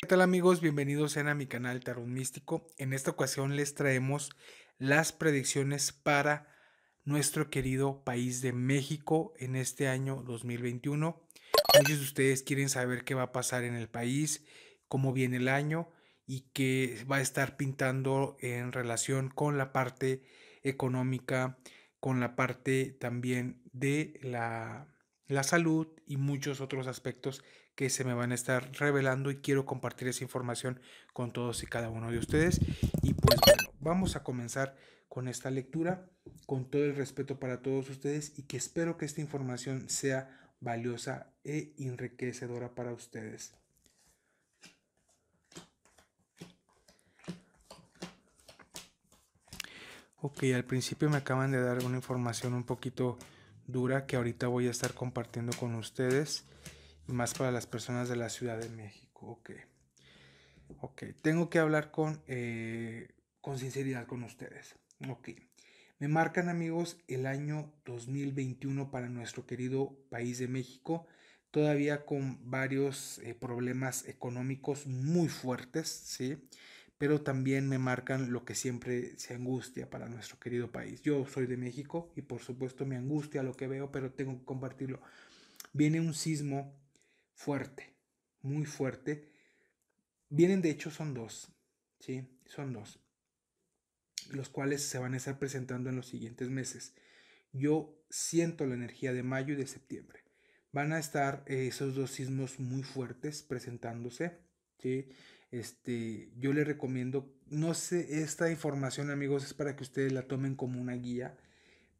¿Qué tal amigos? Bienvenidos a mi canal Tarot Místico. En esta ocasión les traemos las predicciones para nuestro querido país de México en este año 2021. Muchos de ustedes quieren saber qué va a pasar en el país, cómo viene el año y qué va a estar pintando en relación con la parte económica, con la parte también de la, la salud y muchos otros aspectos que se me van a estar revelando y quiero compartir esa información con todos y cada uno de ustedes. Y pues bueno, vamos a comenzar con esta lectura, con todo el respeto para todos ustedes y que espero que esta información sea valiosa e enriquecedora para ustedes. Ok, al principio me acaban de dar una información un poquito dura que ahorita voy a estar compartiendo con ustedes más para las personas de la Ciudad de México. Ok. Ok, tengo que hablar con, eh, con sinceridad con ustedes. Ok. Me marcan amigos el año 2021 para nuestro querido país de México, todavía con varios eh, problemas económicos muy fuertes, ¿sí? Pero también me marcan lo que siempre se angustia para nuestro querido país. Yo soy de México y por supuesto me angustia lo que veo, pero tengo que compartirlo. Viene un sismo fuerte, muy fuerte. Vienen, de hecho, son dos, ¿sí? Son dos, los cuales se van a estar presentando en los siguientes meses. Yo siento la energía de mayo y de septiembre. Van a estar eh, esos dos sismos muy fuertes presentándose, ¿sí? Este, yo les recomiendo, no sé, esta información amigos es para que ustedes la tomen como una guía,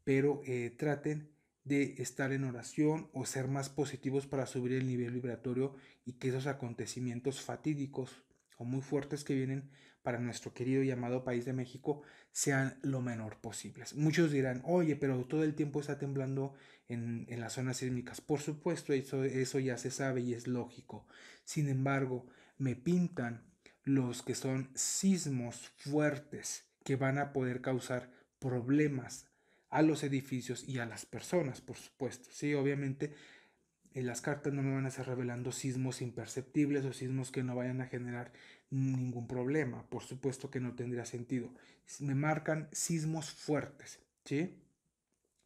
pero eh, traten de estar en oración o ser más positivos para subir el nivel vibratorio y que esos acontecimientos fatídicos o muy fuertes que vienen para nuestro querido y amado país de México sean lo menor posibles. Muchos dirán, oye, pero todo el tiempo está temblando en, las zonas sísmicas. Por supuesto, eso, eso ya se sabe y es lógico. Sin embargo, me pintan los que son sismos fuertes que van a poder causar problemas a los edificios y a las personas, por supuesto. Sí, obviamente en las cartas no me van a estar revelando sismos imperceptibles o sismos que no vayan a generar ningún problema. Por supuesto que no tendría sentido. Me marcan sismos fuertes, ¿sí?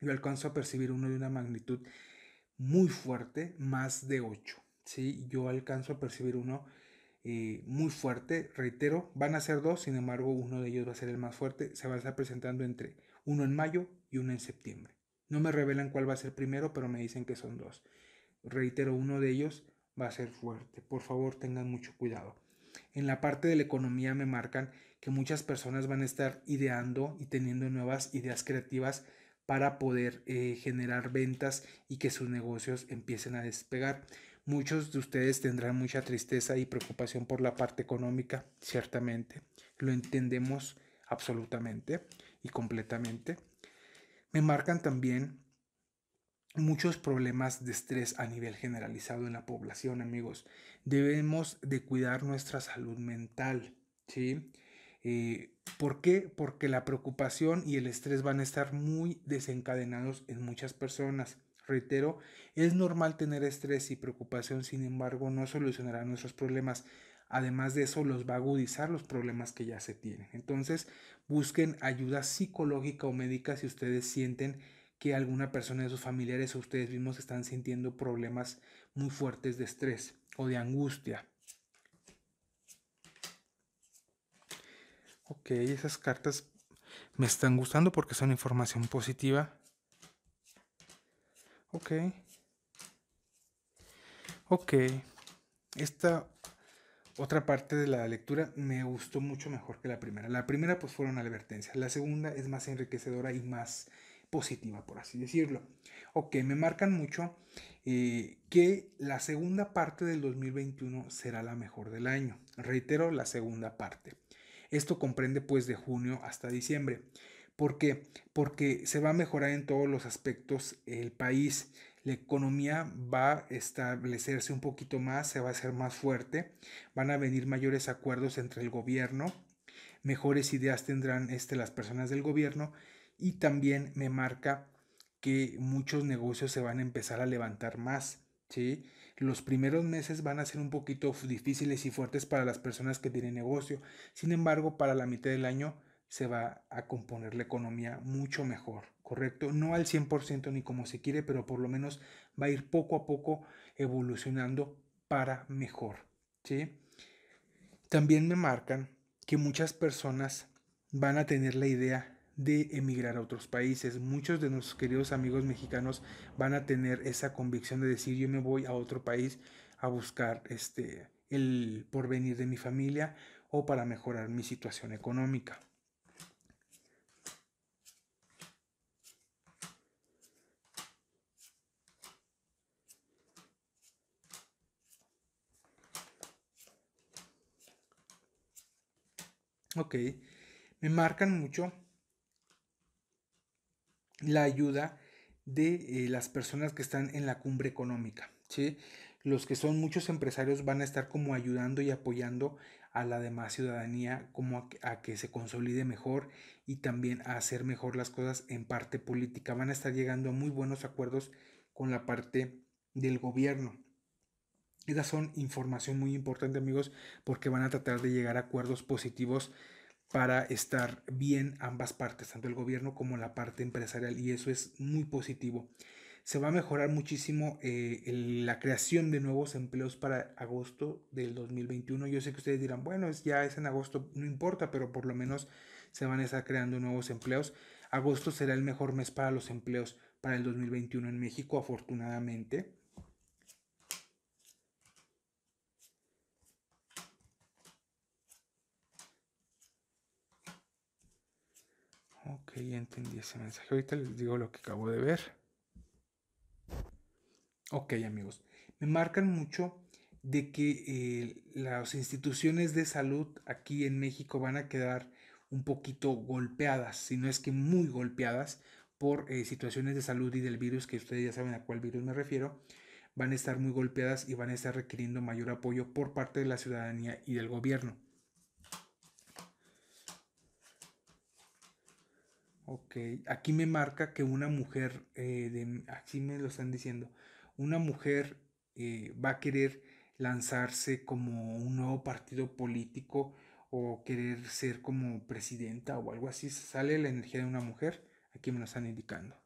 Yo alcanzo a percibir uno de una magnitud muy fuerte, más de 8, ¿sí? Yo alcanzo a percibir uno eh, muy fuerte, reitero, van a ser dos, sin embargo uno de ellos va a ser el más fuerte, se va a estar presentando entre uno en mayo y una en septiembre. No me revelan cuál va a ser primero, pero me dicen que son dos. Reitero, uno de ellos va a ser fuerte. Por favor, tengan mucho cuidado. En la parte de la economía me marcan que muchas personas van a estar ideando y teniendo nuevas ideas creativas para poder eh, generar ventas y que sus negocios empiecen a despegar. Muchos de ustedes tendrán mucha tristeza y preocupación por la parte económica, ciertamente. Lo entendemos absolutamente y completamente me marcan también muchos problemas de estrés a nivel generalizado en la población, amigos. Debemos de cuidar nuestra salud mental, ¿sí? Eh, ¿Por qué? Porque la preocupación y el estrés van a estar muy desencadenados en muchas personas. Reitero, es normal tener estrés y preocupación, sin embargo, no solucionará nuestros problemas. Además de eso, los va a agudizar los problemas que ya se tienen. Entonces, busquen ayuda psicológica o médica si ustedes sienten que alguna persona de sus familiares o ustedes mismos están sintiendo problemas muy fuertes de estrés o de angustia. Ok, esas cartas me están gustando porque son información positiva. Ok. Ok. Esta otra parte de la lectura me gustó mucho mejor que la primera. La primera pues fueron advertencias. La segunda es más enriquecedora y más positiva, por así decirlo. Ok, me marcan mucho eh, que la segunda parte del 2021 será la mejor del año. Reitero, la segunda parte. Esto comprende pues de junio hasta diciembre. ¿Por qué? Porque se va a mejorar en todos los aspectos el país. La economía va a establecerse un poquito más, se va a hacer más fuerte. Van a venir mayores acuerdos entre el gobierno. Mejores ideas tendrán este, las personas del gobierno. Y también me marca que muchos negocios se van a empezar a levantar más. ¿sí? Los primeros meses van a ser un poquito difíciles y fuertes para las personas que tienen negocio. Sin embargo, para la mitad del año se va a componer la economía mucho mejor, ¿correcto? No al 100% ni como se quiere, pero por lo menos va a ir poco a poco evolucionando para mejor, ¿sí? También me marcan que muchas personas van a tener la idea de emigrar a otros países. Muchos de nuestros queridos amigos mexicanos van a tener esa convicción de decir yo me voy a otro país a buscar este el porvenir de mi familia o para mejorar mi situación económica. Ok, me marcan mucho la ayuda de eh, las personas que están en la cumbre económica. ¿sí? Los que son muchos empresarios van a estar como ayudando y apoyando a la demás ciudadanía como a que se consolide mejor y también a hacer mejor las cosas en parte política. Van a estar llegando a muy buenos acuerdos con la parte del gobierno. Esas son información muy importante amigos porque van a tratar de llegar a acuerdos positivos para estar bien ambas partes, tanto el gobierno como la parte empresarial y eso es muy positivo. Se va a mejorar muchísimo eh, la creación de nuevos empleos para agosto del 2021. Yo sé que ustedes dirán, bueno, es, ya es en agosto, no importa, pero por lo menos se van a estar creando nuevos empleos. Agosto será el mejor mes para los empleos para el 2021 en México, afortunadamente. Ok, ya entendí ese mensaje. Ahorita les digo lo que acabo de ver. Ok, amigos. Me marcan mucho de que eh, las instituciones de salud aquí en México van a quedar un poquito golpeadas, si no es que muy golpeadas por eh, situaciones de salud y del virus, que ustedes ya saben a cuál virus me refiero, van a estar muy golpeadas y van a estar requiriendo mayor apoyo por parte de la ciudadanía y del gobierno. Ok, aquí me marca que una mujer, eh, de, aquí me lo están diciendo, una mujer eh, va a querer lanzarse como un nuevo partido político o querer ser como presidenta o algo así. Sale la energía de una mujer, aquí me lo están indicando.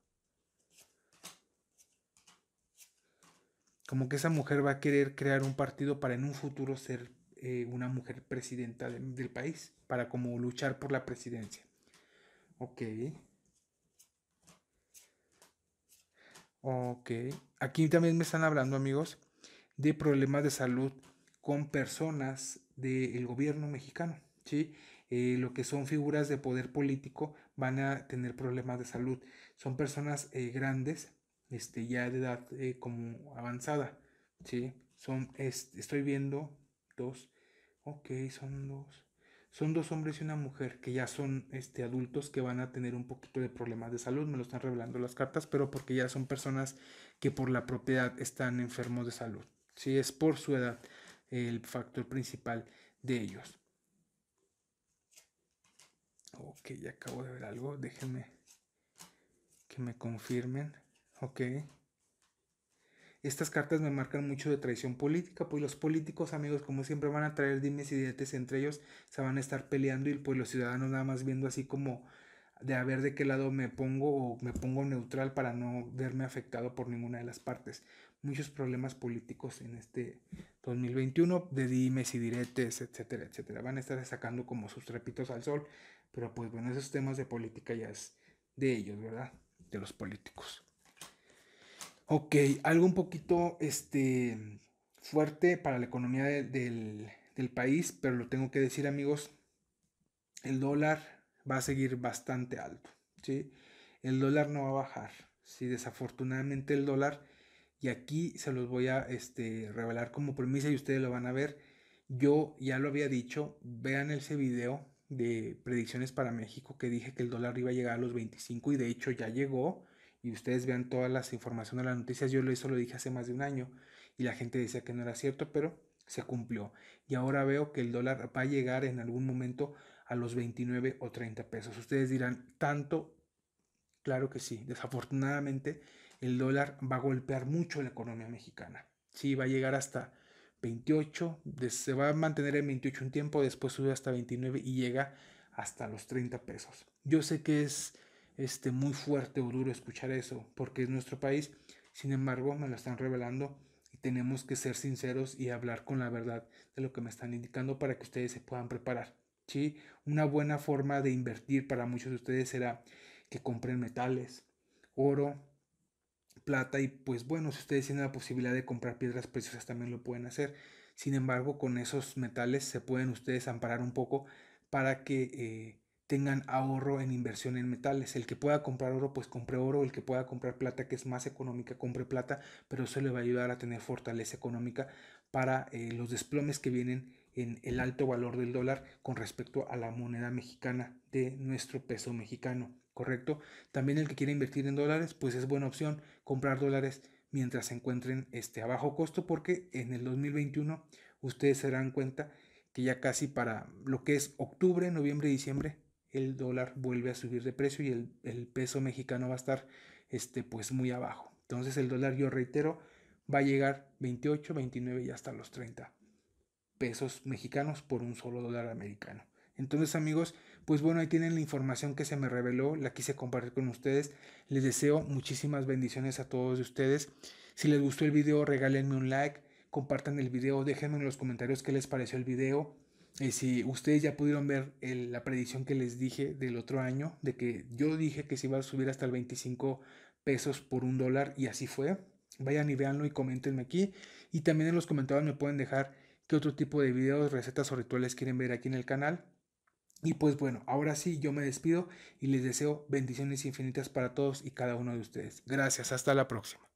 Como que esa mujer va a querer crear un partido para en un futuro ser eh, una mujer presidenta del país, para como luchar por la presidencia. Ok. Ok. Aquí también me están hablando, amigos, de problemas de salud con personas del gobierno mexicano. ¿sí? Eh, lo que son figuras de poder político van a tener problemas de salud. Son personas eh, grandes, este, ya de edad eh, como avanzada. ¿sí? Son, estoy viendo dos. Ok, son dos son dos hombres y una mujer que ya son este, adultos que van a tener un poquito de problemas de salud, me lo están revelando las cartas, pero porque ya son personas que por la propiedad están enfermos de salud. Si sí, es por su edad el factor principal de ellos. Ok, ya acabo de ver algo, déjenme que me confirmen. Ok. Estas cartas me marcan mucho de traición política, pues los políticos, amigos, como siempre van a traer dimes y diretes entre ellos, se van a estar peleando y pues los ciudadanos nada más viendo así como de a ver de qué lado me pongo o me pongo neutral para no verme afectado por ninguna de las partes. Muchos problemas políticos en este 2021 de dimes y diretes, etcétera, etcétera. Van a estar sacando como sus trapitos al sol, pero pues bueno, esos temas de política ya es de ellos, ¿verdad? De los políticos. Ok, algo un poquito este, fuerte para la economía del, país, pero lo tengo que decir amigos, el dólar va a seguir bastante alto, ¿sí? El dólar no va a bajar, ¿sí? Desafortunadamente el dólar, y aquí se los voy a este, revelar como premisa y ustedes lo van a ver, yo ya lo había dicho, vean ese video de predicciones para México que dije que el dólar iba a llegar a los 25 y de hecho ya llegó, y ustedes vean todas las informaciones de las noticias, yo eso lo dije hace más de un año y la gente decía que no era cierto, pero se cumplió. Y ahora veo que el dólar va a llegar en algún momento a los 29 o 30 pesos. Ustedes dirán, ¿tanto? Claro que sí. Desafortunadamente, el dólar va a golpear mucho la economía mexicana. Sí, va a llegar hasta 28, se va a mantener en 28 un tiempo, después sube hasta 29 y llega hasta los 30 pesos. Yo sé que es este, muy fuerte o duro escuchar eso, porque es nuestro país. Sin embargo, me lo están revelando y tenemos que ser sinceros y hablar con la verdad de lo que me están indicando para que ustedes se puedan preparar. ¿sí? Una buena forma de invertir para muchos de ustedes será que compren metales, oro, plata y pues bueno, si ustedes tienen la posibilidad de comprar piedras preciosas también lo pueden hacer. Sin embargo, con esos metales se pueden ustedes amparar un poco para que eh, tengan ahorro en inversión en metales. El que pueda comprar oro, pues compre oro. El que pueda comprar plata, que es más económica, compre plata. Pero eso le va a ayudar a tener fortaleza económica para eh, los desplomes que vienen en el alto valor del dólar con respecto a la moneda mexicana de nuestro peso mexicano. ¿Correcto? También el que quiera invertir en dólares, pues es buena opción comprar dólares mientras se encuentren este, a bajo costo porque en el 2021 ustedes se darán cuenta que ya casi para lo que es octubre, noviembre, diciembre el dólar vuelve a subir de precio y el, peso mexicano va a estar este, pues muy abajo. Entonces el dólar, yo reitero, va a llegar 28, 29 y hasta los 30 pesos mexicanos por un solo dólar americano. Entonces amigos, pues bueno, ahí tienen la información que se me reveló, la quise compartir con ustedes. Les deseo muchísimas bendiciones a todos ustedes. Si les gustó el video, regálenme un like, compartan el video, déjenme en los comentarios qué les pareció el video. Y eh, si ustedes ya pudieron ver la predicción que les dije del otro año, de que yo dije que se iba a subir hasta el 25 pesos por un dólar y así fue, vayan y véanlo y coméntenme aquí. Y también en los comentarios me pueden dejar qué otro tipo de videos, recetas o rituales quieren ver aquí en el canal. Y pues bueno, ahora sí, yo me despido y les deseo bendiciones infinitas para todos y cada uno de ustedes. Gracias, hasta la próxima.